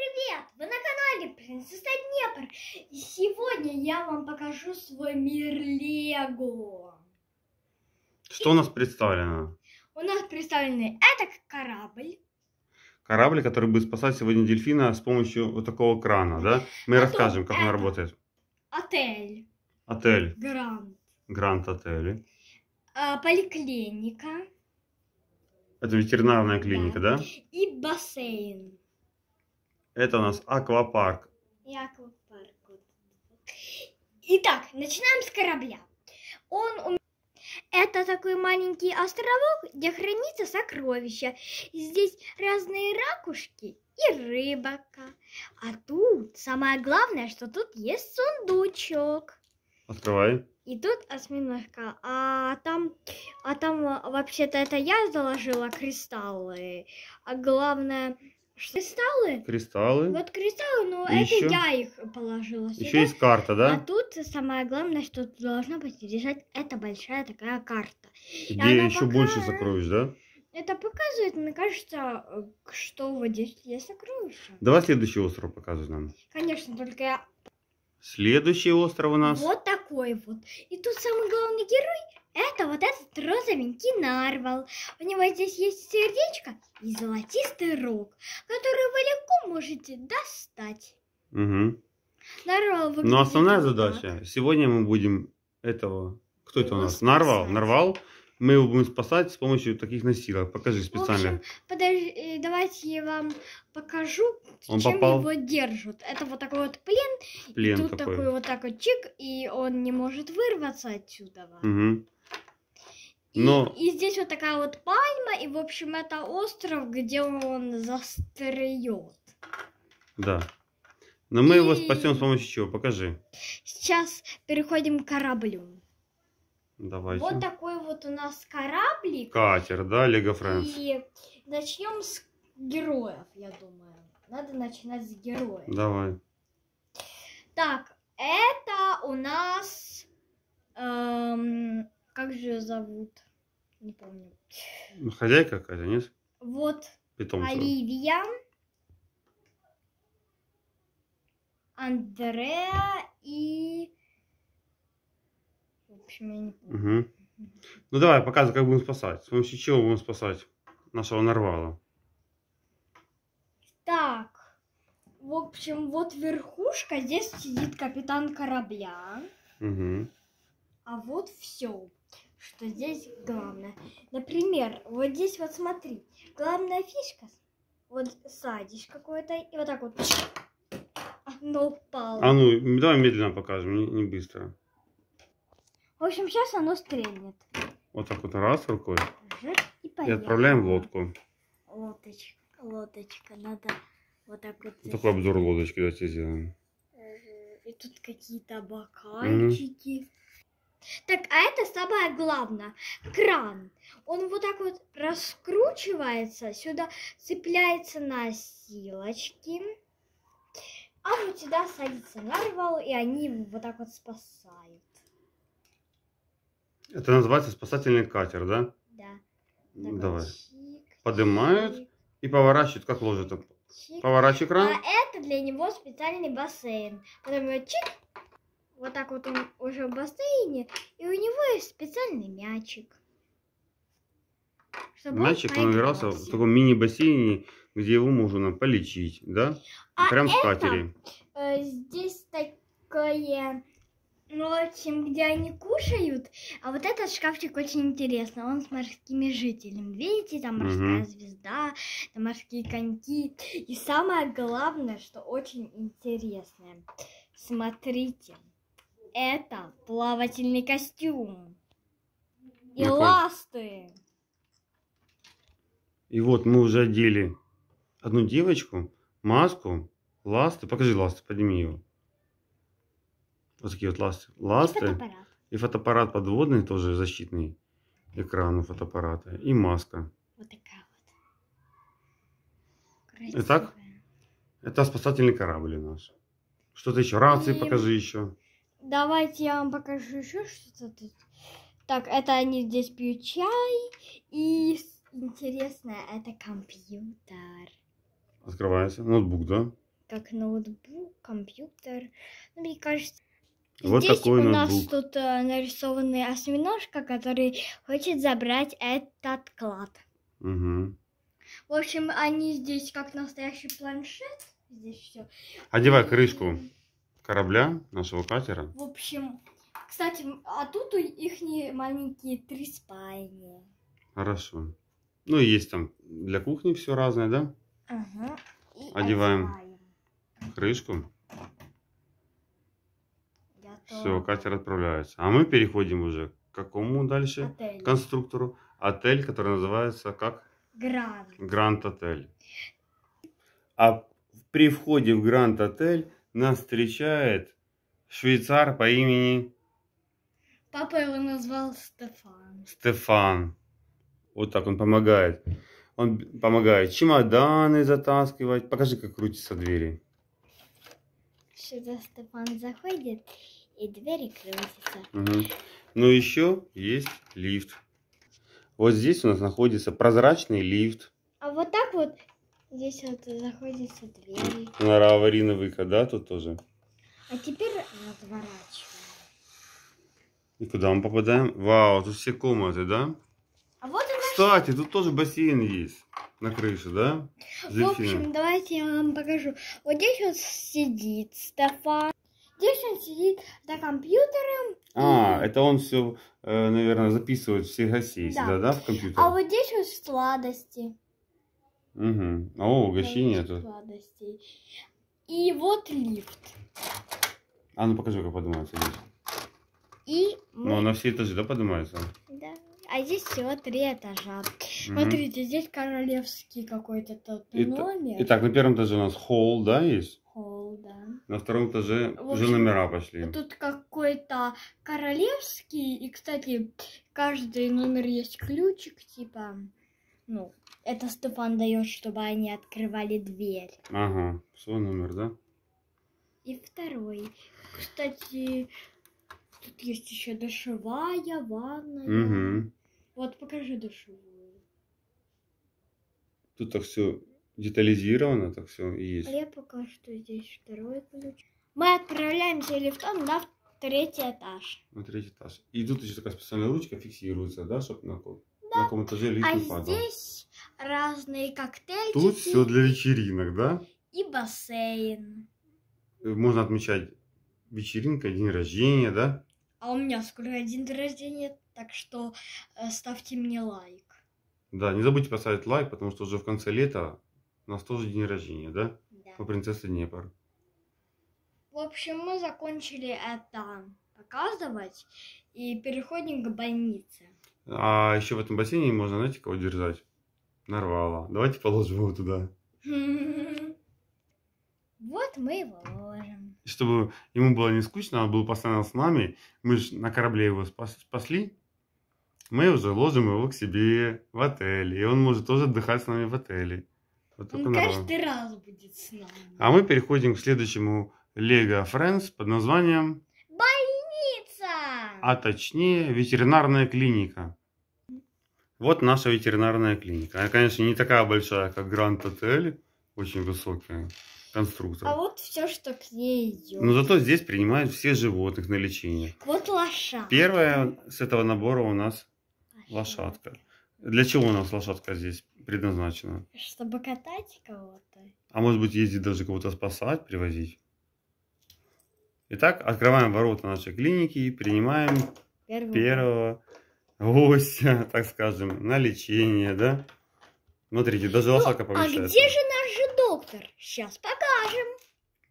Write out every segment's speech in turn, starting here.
привет! Вы на канале Принцесса Днепр. И сегодня я вам покажу свой мир Лего. Что у нас представлено? У нас представлены это корабль. Корабль, который будет спасать сегодня дельфина с помощью вот такого крана, да? Мы Потом расскажем, как он работает. Отель. Отель. Гранд. Гранд отель. А, поликлиника. Это ветеринарная клиника, да? да? И бассейн. Это у нас аквапарк. И аквапарк. Итак, начинаем с корабля. Он это такой маленький островок, где хранится сокровища. Здесь разные ракушки и рыбака. А тут самое главное, что тут есть сундучок. Открывай. И тут осьминожка. А там, а там а, вообще-то это я заложила кристаллы. А главное, Кристаллы? Кристаллы. Вот кристаллы, но и это еще? я их положила сюда. Еще есть карта, да? А тут самое главное, что должна быть лежать эта большая такая карта. Где еще пока... больше сокровищ, да? Это показывает, мне кажется, э, что вот здесь есть сокровища. Давай следующий остров показывай нам. Конечно, только я... Следующий остров у нас. Вот такой вот. И тут самый главный герой это вот этот розовенький нарвал. У него здесь есть сердечко и золотистый рог, который вы легко можете достать. Угу. Нарвал выглядит Но основная задача. Сегодня мы будем этого... Кто это у нас? Спасать. Нарвал. Нарвал. Мы его будем спасать с помощью таких носилок. Покажи специально. В общем, подожди, э, давайте я вам покажу, он чем попал... его держат. Это вот такой вот плен. Плен и тут такой. такой вот так вот чик, и он не может вырваться отсюда. Угу. Но... И, и здесь вот такая вот пальма, и, в общем, это остров, где он застреет. Да. Но мы и... его спасем с помощью чего? Покажи. Сейчас переходим к кораблю. Давайте. Вот такой вот у нас кораблик. Катер, да, Лего Фрэнс? И начнем с героев, я думаю. Надо начинать с героев. Давай. Так, это у нас... Эм как же зовут? Не помню. Ну, хозяйка какая-то, нет? Вот. Питомца. Оливия. Андреа и... В общем, я не помню. Угу. Ну давай, показывай, как будем спасать. С помощью чего будем спасать нашего нарвала. Так, в общем, вот верхушка, здесь сидит капитан корабля. Угу. А вот все что здесь главное. Например, вот здесь вот смотри, главная фишка, вот садишь какой-то и вот так вот, оно упало. А ну, давай медленно покажем, не, не быстро. В общем, сейчас оно стрельнет. Вот так вот раз рукой. и, и отправляем лодку. Лодочка, лодочка, надо вот так вот. вот такой обзор лодочки давайте сделаем. И тут какие-то бокальчики. Угу. Так, а это самое главное. Кран. Он вот так вот раскручивается, сюда цепляется на силочки. А вот сюда садится нарвал, и они его вот так вот спасают. Это называется спасательный катер, да? Да. Так Давай. Вот чик, Поднимают чик. и поворачивают, как ложат. Поворачивай кран. А это для него специальный бассейн. Потом его чик, вот так вот он уже в бассейне, и у него есть специальный мячик. мячик он игрался в таком мини-бассейне, где его можно полечить, да? А Прям это, с катери. Э, здесь такое ну, в общем, где они кушают. А вот этот шкафчик очень интересный. Он с морскими жителями. Видите, там морская угу. звезда, там морские коньки. И самое главное, что очень интересное. Смотрите. Это плавательный костюм. И Какой? ласты. И вот мы уже одели одну девочку, маску, ласты. Покажи ласты, подними его. Вот такие вот ласты. Ласты. И фотоаппарат. И фотоаппарат подводный тоже защитный. Экран у фотоаппарата. И маска. Вот такая вот. Красивая. Итак, это спасательный корабль наш. Что-то еще? Рации и... покажи еще. Давайте я вам покажу еще что-то тут. Так, это они здесь пьют чай. И интересное, это компьютер. Открывается. Ноутбук, да? Как ноутбук, компьютер. Ну, мне кажется... Вот Здесь такой у нас тут э, нарисованный осьминожка, который хочет забрать этот клад. Угу. В общем, они здесь как настоящий планшет. Здесь все. Одевай крышку корабля, нашего катера. В общем, кстати, а тут их маленькие три спальни. Хорошо. Ну и есть там для кухни все разное, да? Ага. И одеваем, одеваем крышку. Все, катер отправляется. А мы переходим уже к какому дальше? Отель. Конструктору. Отель, который называется как? Гранд. Гранд отель. А при входе в Гранд отель нас встречает швейцар по имени... Папа его назвал Стефан. Стефан. Вот так он помогает. Он помогает чемоданы затаскивать. Покажи, как крутится двери. Сюда Стефан заходит, и двери крутятся. Угу. Но ну, еще есть лифт. Вот здесь у нас находится прозрачный лифт. А вот так вот Здесь вот заходится дверь. На ну, аварийный выход, да, тут тоже? А теперь разворачиваем. И куда мы попадаем? Вау, тут все комнаты, да? А вот и наш... Кстати, тут тоже бассейн есть на крыше, да? Зельфина. В общем, давайте я вам покажу. Вот здесь он сидит, Стефан. Здесь он сидит за компьютером. А, и... это он все, э, наверное, записывает все гостей да. сюда, да, в компьютер? А вот здесь вот сладости. Угу. О, гостиница. нету. Сладостей. И вот лифт. А ну покажи, как поднимается здесь. И ну, мы... Ну, на все этажи, да, поднимается? Да. А здесь всего три этажа. Угу. Смотрите, здесь королевский какой-то тот номер. Итак, на первом этаже у нас холл, да, есть? Холл, да. На втором этаже общем, уже номера пошли. Тут какой-то королевский. И, кстати, каждый номер есть ключик, типа, ну, это Стефан дает, чтобы они открывали дверь. Ага, свой номер, да? И второй. Кстати, тут есть еще душевая, ванная. Угу. Вот покажи душевую. Тут так все детализировано, так все есть. А я пока что здесь второй ключ. Мы отправляемся лифтом на третий этаж. На третий этаж. И тут еще такая специальная ручка фиксируется, да, чтобы на, да. на каком этаже лифт а не падал. здесь разные коктейли. Тут все для вечеринок, да? И бассейн. Э, можно отмечать вечеринка, день рождения, да? А у меня скоро один день рождения, так что э, ставьте мне лайк. Да, не забудьте поставить лайк, потому что уже в конце лета у нас тоже день рождения, да? Да. У принцессы Днепр. В общем, мы закончили это показывать и переходим к больнице. А еще в этом бассейне можно, знаете, кого держать? Нарвало. Давайте положим его туда. Вот мы его ложим. Чтобы ему было не скучно, он был постоянно с нами. Мы же на корабле его спасли. Мы уже ложим его к себе в отель. И он может тоже отдыхать с нами в отеле. Вот он каждый раз будет с нами. А мы переходим к следующему Лего Friends под названием... Больница! А точнее, ветеринарная клиника. Вот наша ветеринарная клиника. Она, конечно, не такая большая, как Гранд Отель, очень высокая конструктор. А вот все, что к ней идет. Но зато здесь принимают все животных на лечение. Вот лошадка. Первая с этого набора у нас лошадка. лошадка. Для чего у нас лошадка здесь предназначена? Чтобы катать кого-то. А может быть ездить даже кого-то спасать, привозить? Итак, открываем ворота нашей клиники и принимаем первого, первого ось, так скажем, на лечение, да? Смотрите, даже ну, лошадка повышается. А где же наш же доктор? Сейчас покажем.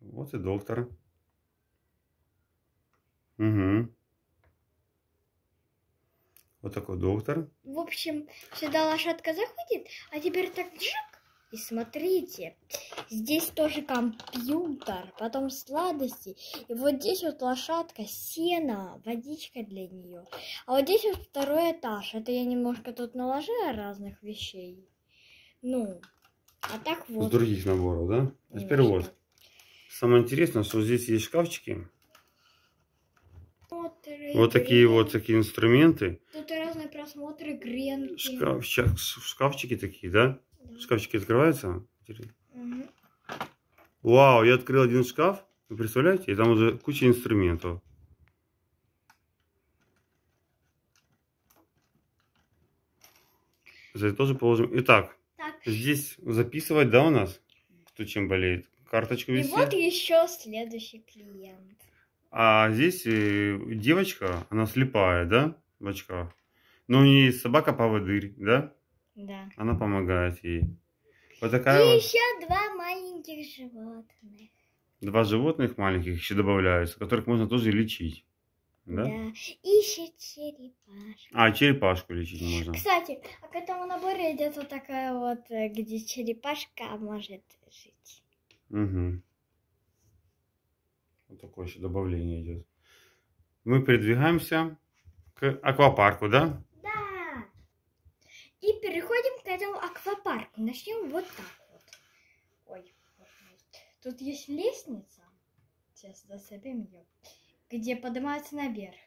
Вот и доктор. Угу. Вот такой доктор. В общем, сюда лошадка заходит, а теперь так джип и смотрите, здесь тоже компьютер, потом сладости. И вот здесь вот лошадка, сено, водичка для нее. А вот здесь вот второй этаж. Это я немножко тут наложила разных вещей. Ну, а так вот. С других наборов, да? А теперь вот. Самое интересное, что здесь есть шкафчики. вот такие вот такие инструменты. Тут разные просмотры, гренки. Шкаф, шкафчики такие, да? Шкафчики открываются? Угу. Вау, я открыл один шкаф. Вы представляете? И там уже куча инструментов. За это тоже положим. Итак, так. здесь записывать, да, у нас? Кто чем болеет? Карточку вести? И вот еще следующий клиент. А здесь э, девочка, она слепая, да, в очках? Но у нее есть собака-поводырь, да? Да. Она помогает ей. Вот такая И вот... еще два маленьких животных. Два животных маленьких еще добавляются, которых можно тоже лечить. Да? да. И еще черепашку. А, черепашку лечить можно. Кстати, а к этому набору идет вот такая вот, э, где черепашка может жить. Угу. Вот такое еще добавление идет. Мы передвигаемся к аквапарку, да? И переходим к этому аквапарку. Начнем вот так вот. Ой, тут есть лестница. Сейчас зацепим ее. Где поднимается наверх.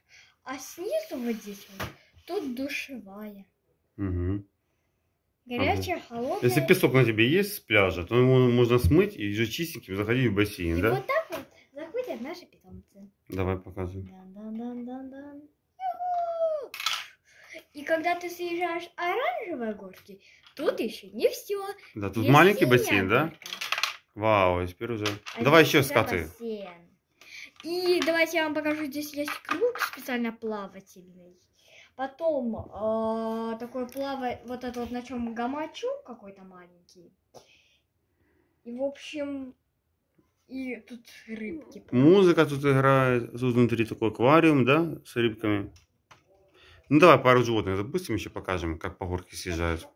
А снизу вот здесь вот, тут душевая. Угу. Горячая, ага. холодная. Если песок на тебе есть с пляжа, то его можно смыть и же чистеньким заходить в бассейн, и да? вот так вот заходят наши питомцы. Давай показывай. Да. И когда ты съезжаешь оранжевые горки, тут еще не все. Да, тут Есть маленький бассейн, да? Вау, а теперь уже... Ну, а Давай еще скаты. Бассейн. И давайте я вам покажу, здесь есть круг специально плавательный. Потом э, а, такой плавает, вот этот вот на чем гамачу какой-то маленький. И в общем, и тут рыбки. Музыка тут играет, тут внутри такой аквариум, да, с рыбками. Ну давай пару животных запустим, еще покажем, как по горке съезжают.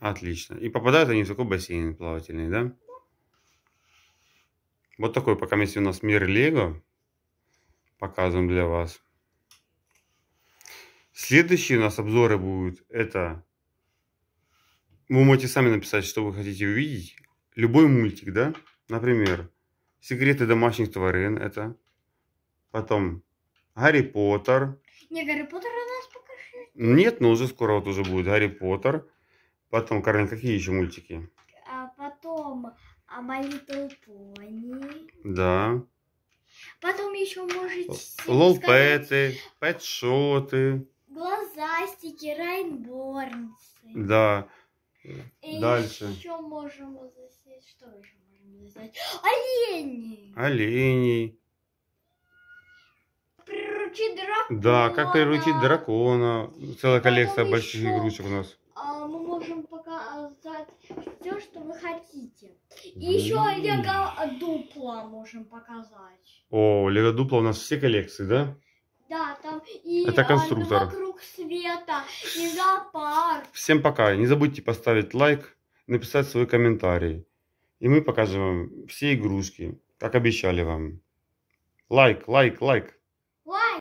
Отлично. И попадают они в такой бассейн плавательный, да? Вот такой пока если у нас мир Лего. Показываем для вас. Следующие у нас обзоры будут. Это... Вы можете сами написать, что вы хотите увидеть. Любой мультик, да? Например, «Секреты домашних тварин» это. Потом Гарри Поттер. Не, Гарри Поттер у нас пока что. Ну, нет, но уже скоро вот уже будет Гарри Поттер. Потом, Карен, какие еще мультики? А потом а My Little Pony. Да. Потом еще можете... Лолпеты, пэтшоты. Глазастики, Райнборнсы. Да. И Дальше. еще можем засесть... Что еще можем засесть? Олени. Олени приручить дракона. Да, как приручить дракона. Целая Потом коллекция больших еще, игрушек у нас. А, мы можем показать все, что вы хотите. И mm. еще Лего Дупла можем показать. О, Лего Дупла у нас все коллекции, да? Да, там и Это а, конструктор. А, вокруг света, и зоопарк. Всем пока. Не забудьте поставить лайк, написать свой комментарий. И мы покажем вам все игрушки, как обещали вам. Лайк, лайк, лайк.